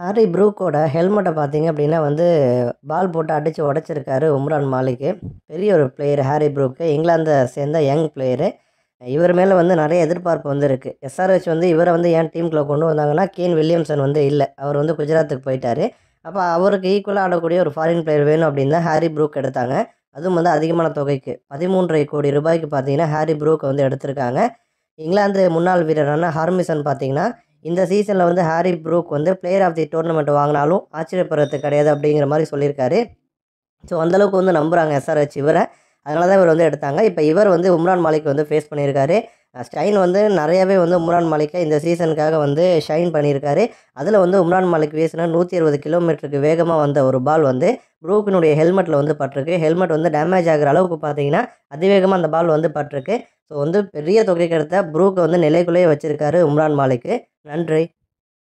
Harry ப்ரூக்கோட ஹெல்மெட்டை பார்த்தீங்க அப்படின்னா வந்து பால் போட்டு அடித்து உடச்சிருக்காரு உம்ரான் மாலிக்கு பெரிய ஒரு பிளேயர் ஹாரி ப்ரூக்கு இங்கிலாந்தை சேர்ந்த யங் பிளேயரு இவர் மேலே வந்து நிறைய எதிர்பார்ப்பு வந்து இருக்குது எஸ்ஆர்ஹெச் வந்து இவரை வந்து ஏன் டீமுக்குள்ளே கொண்டு வந்தாங்கன்னா கேன் வில்லியம்சன் வந்து இல்லை அவர் வந்து குஜராத்துக்கு போயிட்டார் அப்போ அவருக்கு ஈக்குவலாக ஆடக்கூடிய ஒரு ஃபாரின் பிளேயர் வேணும் அப்படின்னு தான் ஹாரி ப்ரூக் எடுத்தாங்க அதுவும் வந்து அதிகமான தொகைக்கு பதிமூன்றரை கோடி ரூபாய்க்கு பார்த்தீங்கன்னா ஹாரி ப்ரூக்கை வந்து எடுத்திருக்காங்க இங்கிலாந்து முன்னாள் வீரரான ஹார்மிசன் பார்த்தீங்கன்னா இந்த சீசனில் வந்து ஹாரி ப்ரூக் வந்து பிளேயர் ஆஃப் தி டோர்னமெண்ட் வாங்கினாலும் ஆச்சரியப்படுறது கிடையாது அப்படிங்கிற மாதிரி சொல்லியிருக்காரு ஸோ அந்தளவுக்கு வந்து நம்புகிறாங்க எஸ்ஆர்ஹெச் இவரை அதனால தான் இவர் வந்து எடுத்தாங்க இப்போ இவர் வந்து உம்ரான் மாலிக் வந்து ஃபேஸ் பண்ணியிருக்காரு ஸ்டைன் வந்து நிறையவே வந்து உம்ரான் மாலிக்கை இந்த சீசனுக்காக வந்து ஷைன் பண்ணியிருக்காரு அதில் வந்து உம்ரான் மாலிக் வீசினா நூற்றி இருபது கிலோமீட்டருக்கு வேகமாக வந்த ஒரு பால் வந்து ப்ரூக்கினுடைய ஹெல்மெட்டில் வந்து பட்டிருக்கு ஹெல்மெட் வந்து டேமேஜ் ஆகிற அளவுக்கு பார்த்தீங்கன்னா அதிவேகமாக அந்த பால் வந்து பட்டிருக்கு ஸோ வந்து பெரிய தொகைக்கு எடுத்த ப்ரூக்கை வந்து நிலைக்குள்ளேயே வச்சுருக்காரு உம்ரான் மாலிக்கு நன்றி